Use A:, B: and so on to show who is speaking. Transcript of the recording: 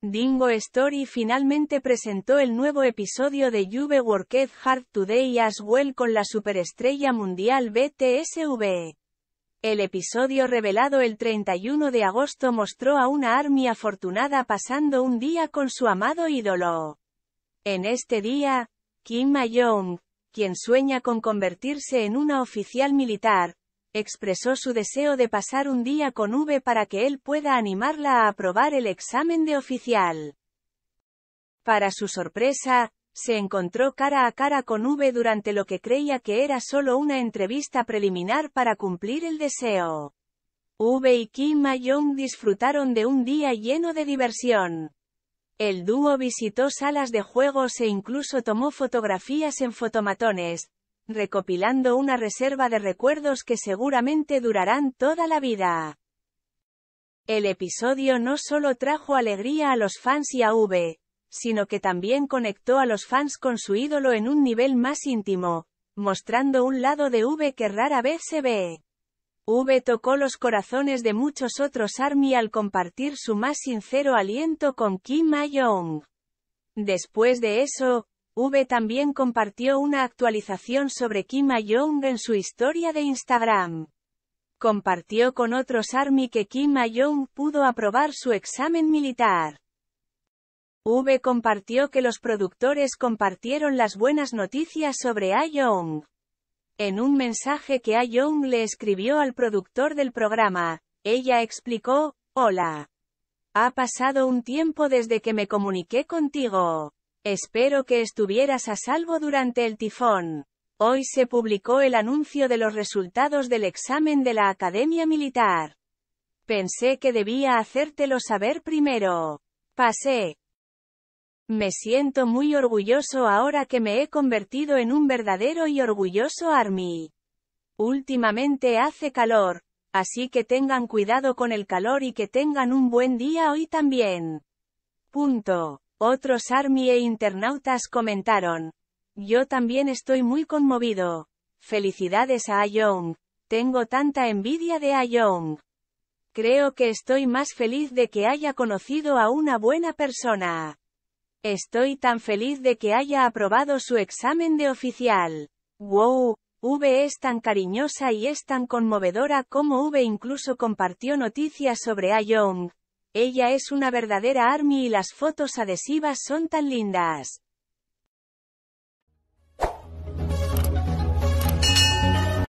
A: Dingo Story finalmente presentó el nuevo episodio de Juve Worked Hard Today as Well con la superestrella mundial BTSV. El episodio revelado el 31 de agosto mostró a una Army afortunada pasando un día con su amado ídolo. En este día, Kim ma quien sueña con convertirse en una oficial militar, expresó su deseo de pasar un día con V para que él pueda animarla a aprobar el examen de oficial. Para su sorpresa, se encontró cara a cara con V durante lo que creía que era solo una entrevista preliminar para cumplir el deseo. V y Kim Ma-young disfrutaron de un día lleno de diversión. El dúo visitó salas de juegos e incluso tomó fotografías en fotomatones, recopilando una reserva de recuerdos que seguramente durarán toda la vida. El episodio no solo trajo alegría a los fans y a V, sino que también conectó a los fans con su ídolo en un nivel más íntimo, mostrando un lado de V que rara vez se ve. V tocó los corazones de muchos otros ARMY al compartir su más sincero aliento con Kim ma Después de eso, V también compartió una actualización sobre Kim Jong en su historia de Instagram. Compartió con otros ARMY que Kim Jong pudo aprobar su examen militar. V compartió que los productores compartieron las buenas noticias sobre A young En un mensaje que A young le escribió al productor del programa, ella explicó, Hola. Ha pasado un tiempo desde que me comuniqué contigo. Espero que estuvieras a salvo durante el tifón. Hoy se publicó el anuncio de los resultados del examen de la Academia Militar. Pensé que debía hacértelo saber primero. Pasé. Me siento muy orgulloso ahora que me he convertido en un verdadero y orgulloso Army. Últimamente hace calor, así que tengan cuidado con el calor y que tengan un buen día hoy también. Punto. Otros ARMY e internautas comentaron. Yo también estoy muy conmovido. Felicidades a Ayong. Tengo tanta envidia de Ayong. Creo que estoy más feliz de que haya conocido a una buena persona. Estoy tan feliz de que haya aprobado su examen de oficial. Wow, V es tan cariñosa y es tan conmovedora como V incluso compartió noticias sobre Ayong, ella es una verdadera Army y las fotos adhesivas son tan lindas.